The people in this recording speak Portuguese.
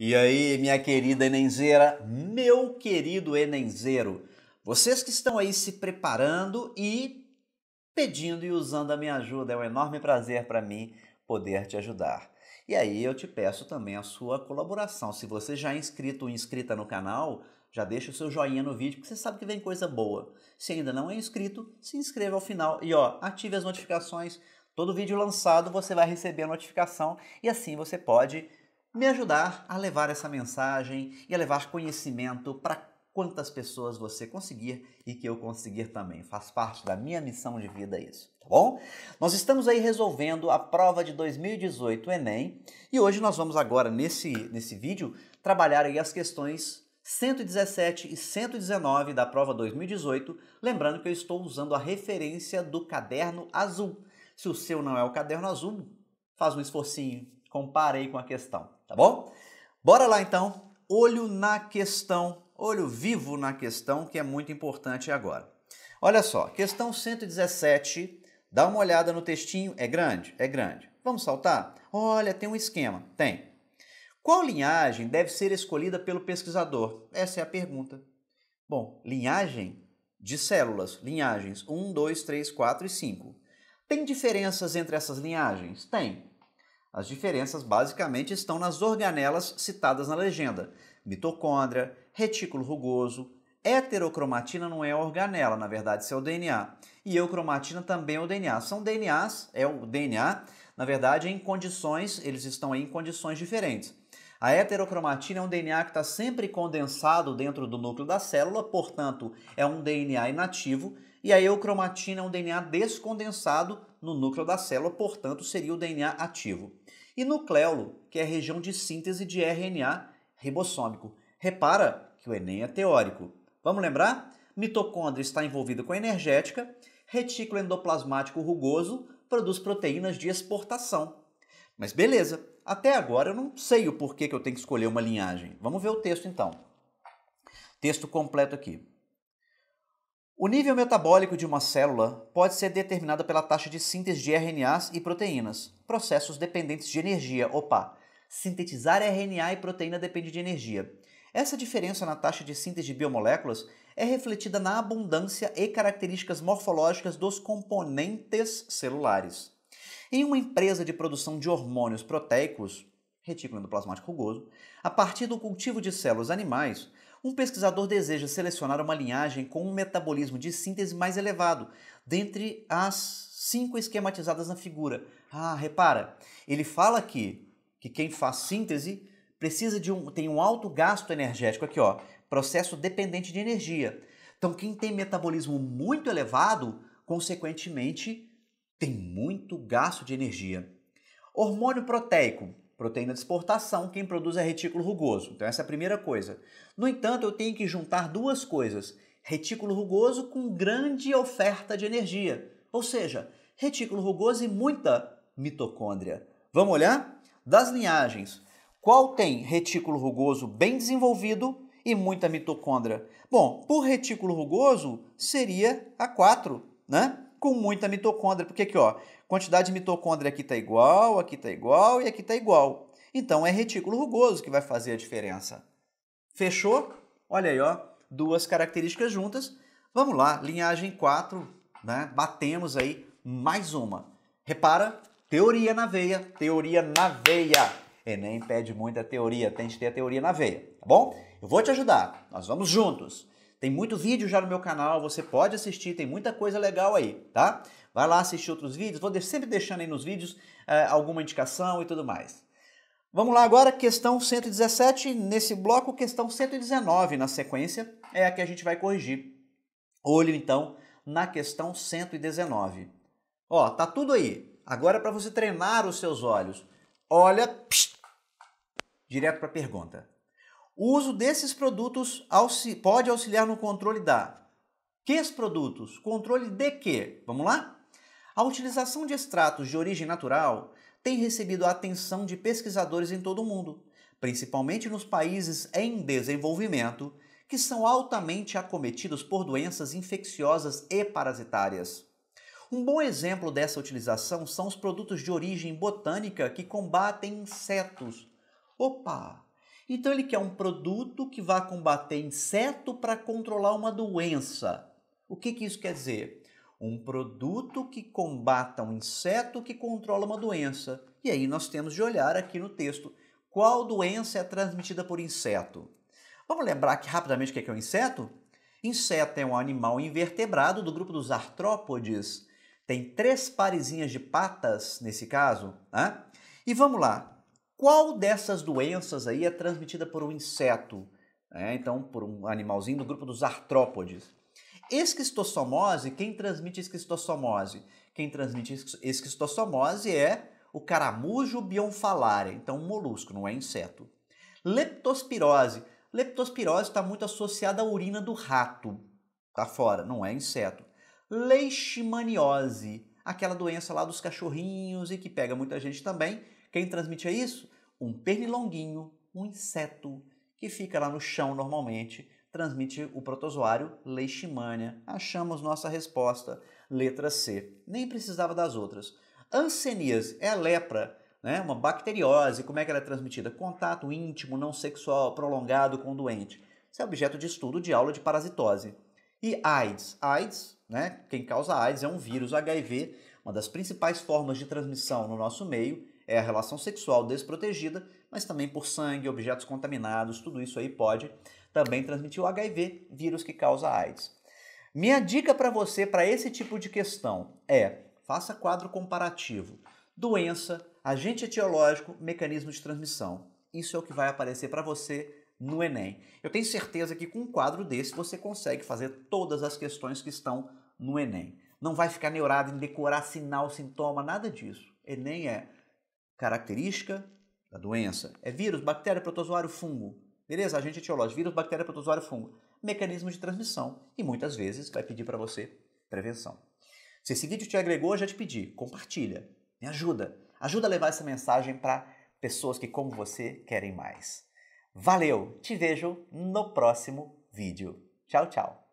E aí, minha querida Enenzeira, meu querido Enenzeiro, vocês que estão aí se preparando e pedindo e usando a minha ajuda, é um enorme prazer para mim poder te ajudar. E aí eu te peço também a sua colaboração. Se você já é inscrito ou inscrita no canal, já deixa o seu joinha no vídeo, porque você sabe que vem coisa boa. Se ainda não é inscrito, se inscreva ao final e ó, ative as notificações. Todo vídeo lançado você vai receber a notificação e assim você pode me ajudar a levar essa mensagem e a levar conhecimento para quantas pessoas você conseguir e que eu conseguir também. Faz parte da minha missão de vida isso, tá bom? Nós estamos aí resolvendo a prova de 2018 Enem e hoje nós vamos agora nesse nesse vídeo trabalhar aí as questões 117 e 119 da prova 2018, lembrando que eu estou usando a referência do caderno azul. Se o seu não é o caderno azul, faz um esforcinho, compare aí com a questão tá bom? Bora lá então, olho na questão, olho vivo na questão, que é muito importante agora. Olha só, questão 117, dá uma olhada no textinho, é grande? É grande. Vamos saltar? Olha, tem um esquema, tem. Qual linhagem deve ser escolhida pelo pesquisador? Essa é a pergunta. Bom, linhagem de células, linhagens 1, 2, 3, 4 e 5. Tem diferenças entre essas linhagens? Tem. As diferenças basicamente estão nas organelas citadas na legenda: mitocôndria, retículo rugoso. Heterocromatina não é organela, na verdade, isso é o DNA. E eucromatina também é o DNA. São DNAs, é o DNA, na verdade, em condições, eles estão em condições diferentes. A heterocromatina é um DNA que está sempre condensado dentro do núcleo da célula, portanto, é um DNA inativo, e a eucromatina é um DNA descondensado no núcleo da célula, portanto, seria o DNA ativo. E nucleolo, que é a região de síntese de RNA ribossômico. Repara que o Enem é teórico. Vamos lembrar? Mitocôndria está envolvida com a energética, retículo endoplasmático rugoso produz proteínas de exportação. Mas beleza, até agora eu não sei o porquê que eu tenho que escolher uma linhagem. Vamos ver o texto então. Texto completo aqui. O nível metabólico de uma célula pode ser determinado pela taxa de síntese de RNAs e proteínas, processos dependentes de energia. Opa, sintetizar RNA e proteína depende de energia. Essa diferença na taxa de síntese de biomoléculas é refletida na abundância e características morfológicas dos componentes celulares. Em uma empresa de produção de hormônios proteicos, retículo endoplasmático rugoso, a partir do cultivo de células animais, um pesquisador deseja selecionar uma linhagem com um metabolismo de síntese mais elevado, dentre as cinco esquematizadas na figura. Ah, repara, ele fala aqui que quem faz síntese precisa de um tem um alto gasto energético aqui, ó, processo dependente de energia. Então, quem tem metabolismo muito elevado, consequentemente, tem muito gasto de energia. Hormônio proteico, proteína de exportação, quem produz é retículo rugoso. Então, essa é a primeira coisa. No entanto, eu tenho que juntar duas coisas: retículo rugoso com grande oferta de energia, ou seja, retículo rugoso e muita mitocôndria. Vamos olhar? Das linhagens, qual tem retículo rugoso bem desenvolvido e muita mitocôndria? Bom, por retículo rugoso seria a 4, né? com muita mitocôndria. Porque aqui, ó, quantidade de mitocôndria aqui está igual, aqui está igual e aqui está igual. Então é retículo rugoso que vai fazer a diferença. Fechou? Olha aí, ó, duas características juntas. Vamos lá, linhagem 4, né? Batemos aí mais uma. Repara, teoria na veia, teoria na veia. Enem pede muita teoria, tem que ter a teoria na veia, tá bom? Eu vou te ajudar, nós vamos juntos. Tem muito vídeo já no meu canal, você pode assistir, tem muita coisa legal aí, tá? Vai lá assistir outros vídeos, vou sempre deixando aí nos vídeos é, alguma indicação e tudo mais. Vamos lá agora, questão 117, nesse bloco, questão 119 na sequência, é a que a gente vai corrigir. Olho então na questão 119. Ó, tá tudo aí. Agora é para você treinar os seus olhos. Olha psh, direto para a pergunta. O uso desses produtos pode auxiliar no controle da que produtos? Controle de quê? Vamos lá? A utilização de extratos de origem natural tem recebido a atenção de pesquisadores em todo o mundo, principalmente nos países em desenvolvimento, que são altamente acometidos por doenças infecciosas e parasitárias. Um bom exemplo dessa utilização são os produtos de origem botânica que combatem insetos. Opa! Então ele quer um produto que vá combater inseto para controlar uma doença. O que, que isso quer dizer? Um produto que combata um inseto que controla uma doença. E aí nós temos de olhar aqui no texto qual doença é transmitida por inseto. Vamos lembrar aqui rapidamente o que é, que é um inseto? Inseto é um animal invertebrado do grupo dos artrópodes. Tem três parezinhas de patas, nesse caso. Né? E vamos lá. Qual dessas doenças aí é transmitida por um inseto? Né? então, por um animalzinho do grupo dos artrópodes. Esquistossomose, quem transmite esquistossomose? Quem transmite esquistossomose é o caramujo bionfalare, então um molusco, não é inseto. Leptospirose. Leptospirose está muito associada à urina do rato. Tá fora, não é inseto. Leishmaniose, aquela doença lá dos cachorrinhos e que pega muita gente também quem é isso? Um pernilonguinho, um inseto que fica lá no chão normalmente, transmite o protozoário leishmania. Achamos nossa resposta, letra C. Nem precisava das outras. Anseníase é a lepra, né? uma bacteriose. Como é que ela é transmitida? Contato íntimo, não sexual, prolongado com o doente. Isso é objeto de estudo de aula de parasitose. E AIDS. AIDS, né? quem causa AIDS é um vírus HIV uma das principais formas de transmissão no nosso meio é a relação sexual desprotegida, mas também por sangue, objetos contaminados, tudo isso aí pode também transmitir o HIV, vírus que causa AIDS. Minha dica para você para esse tipo de questão é: faça quadro comparativo. Doença, agente etiológico, mecanismo de transmissão. Isso é o que vai aparecer para você no Enem. Eu tenho certeza que com um quadro desse você consegue fazer todas as questões que estão no Enem não vai ficar neurado em decorar sinal, sintoma, nada disso. Enem é característica da doença. É vírus, bactéria, protozoário, fungo. Beleza? Agente é etiológico, vírus, bactéria, protozoário, fungo. Mecanismo de transmissão e muitas vezes vai pedir para você prevenção. Se esse vídeo te agregou, já te pedi, compartilha, me ajuda. Ajuda a levar essa mensagem para pessoas que, como você, querem mais. Valeu! Te vejo no próximo vídeo. Tchau, tchau!